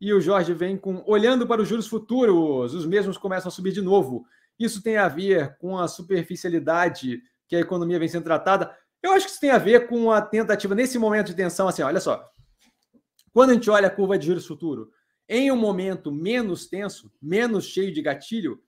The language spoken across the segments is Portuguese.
E o Jorge vem com olhando para os juros futuros, os mesmos começam a subir de novo. Isso tem a ver com a superficialidade que a economia vem sendo tratada. Eu acho que isso tem a ver com a tentativa nesse momento de tensão, assim, olha só. Quando a gente olha a curva de juros futuro, em um momento menos tenso, menos cheio de gatilho,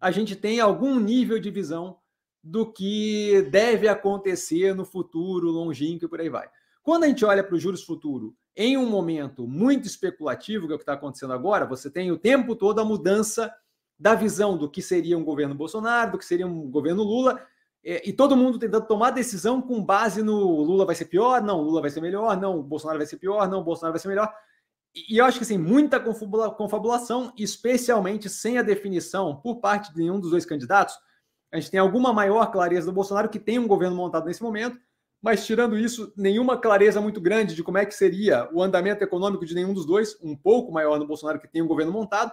a gente tem algum nível de visão do que deve acontecer no futuro longínquo e por aí vai. Quando a gente olha para os juros futuro em um momento muito especulativo, que é o que está acontecendo agora, você tem o tempo todo a mudança da visão do que seria um governo Bolsonaro, do que seria um governo Lula, é, e todo mundo tentando tomar decisão com base no Lula vai ser pior, não, Lula vai ser melhor, não, Bolsonaro vai ser pior, não, Bolsonaro vai ser melhor. E eu acho que assim, muita confabulação, especialmente sem a definição por parte de nenhum dos dois candidatos. A gente tem alguma maior clareza do Bolsonaro que tem um governo montado nesse momento, mas tirando isso, nenhuma clareza muito grande de como é que seria o andamento econômico de nenhum dos dois, um pouco maior no Bolsonaro que tem um governo montado,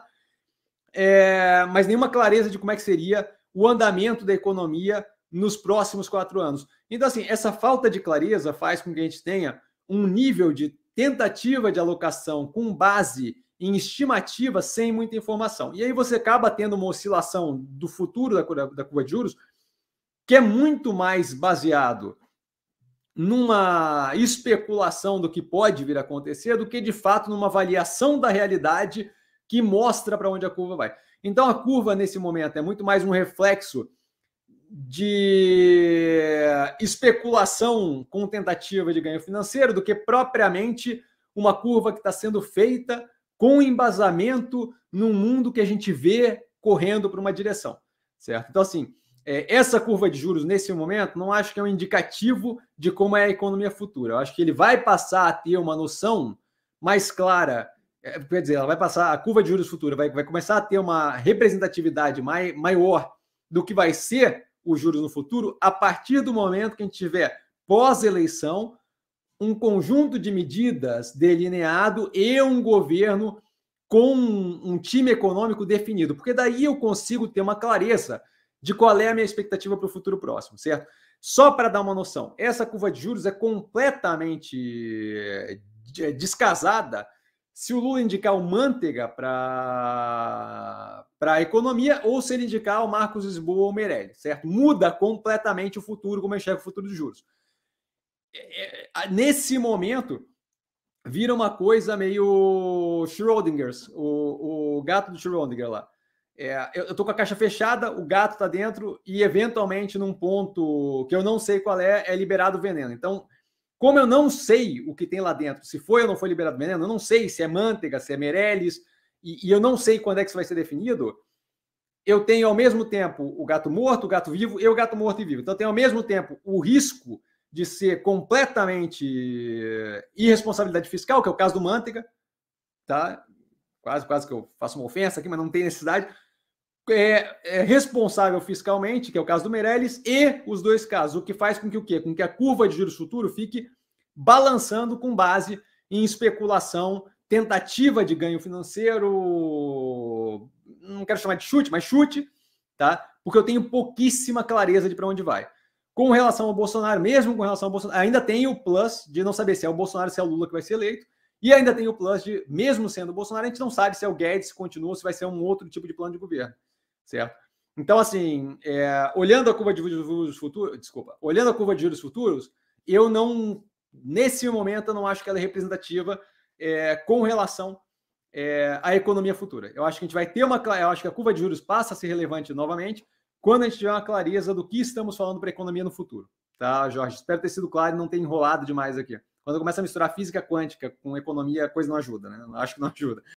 é, mas nenhuma clareza de como é que seria o andamento da economia nos próximos quatro anos. Então, assim, essa falta de clareza faz com que a gente tenha um nível de tentativa de alocação com base em estimativa sem muita informação. E aí você acaba tendo uma oscilação do futuro da curva, da curva de juros que é muito mais baseado numa especulação do que pode vir a acontecer do que de fato numa avaliação da realidade que mostra para onde a curva vai. Então a curva nesse momento é muito mais um reflexo de especulação com tentativa de ganho financeiro do que propriamente uma curva que está sendo feita com embasamento num mundo que a gente vê correndo para uma direção, certo? Então assim, é, essa curva de juros nesse momento não acho que é um indicativo de como é a economia futura. Eu acho que ele vai passar a ter uma noção mais clara. É, quer dizer, ela vai passar, a curva de juros futura vai, vai começar a ter uma representatividade mai, maior do que vai ser os juros no futuro a partir do momento que a gente tiver pós-eleição um conjunto de medidas delineado e um governo com um time econômico definido, porque daí eu consigo ter uma clareza de qual é a minha expectativa para o futuro próximo, certo? Só para dar uma noção, essa curva de juros é completamente eh, descasada se o Lula indicar o Manteiga para a economia ou se ele indicar o Marcos Lisboa ou o Meirelles, certo? Muda completamente o futuro, como enxerga o futuro dos juros. É, é, nesse momento, vira uma coisa meio Schrödinger's, o, o gato do Schrödinger lá. É, eu estou com a caixa fechada, o gato está dentro e, eventualmente, num ponto que eu não sei qual é, é liberado o veneno. Então, como eu não sei o que tem lá dentro, se foi ou não foi liberado veneno, eu não sei se é manteiga, se é merelis e, e, eu não sei quando é que isso vai ser definido, eu tenho ao mesmo tempo o gato morto, o gato vivo e o gato morto e vivo. Então, eu tenho ao mesmo tempo o risco de ser completamente eh, irresponsabilidade fiscal, que é o caso do manteiga, tá? Quase, quase que eu faço uma ofensa aqui, mas não tem necessidade é, é, responsável fiscalmente, que é o caso do Meirelles, e os dois casos, o que faz com que o quê? Com que a curva de juros futuro fique balançando com base em especulação, tentativa de ganho financeiro, não quero chamar de chute, mas chute, tá? Porque eu tenho pouquíssima clareza de para onde vai. Com relação ao Bolsonaro, mesmo com relação ao Bolsonaro, ainda tem o plus de não saber se é o Bolsonaro, se é o Lula que vai ser eleito, e ainda tem o plus de, mesmo sendo o Bolsonaro, a gente não sabe se é o Guedes que continua, se vai ser um outro tipo de plano de governo certo? Então, assim, é, olhando a curva de juros futuros, desculpa, olhando a curva de juros futuros, eu não, nesse momento, eu não acho que ela é representativa é, com relação é, à economia futura. Eu acho que a gente vai ter uma, eu acho que a curva de juros passa a ser relevante novamente quando a gente tiver uma clareza do que estamos falando para a economia no futuro, tá, Jorge? Espero ter sido claro e não ter enrolado demais aqui. Quando começa a misturar física quântica com economia, a coisa não ajuda, né? Acho que não ajuda.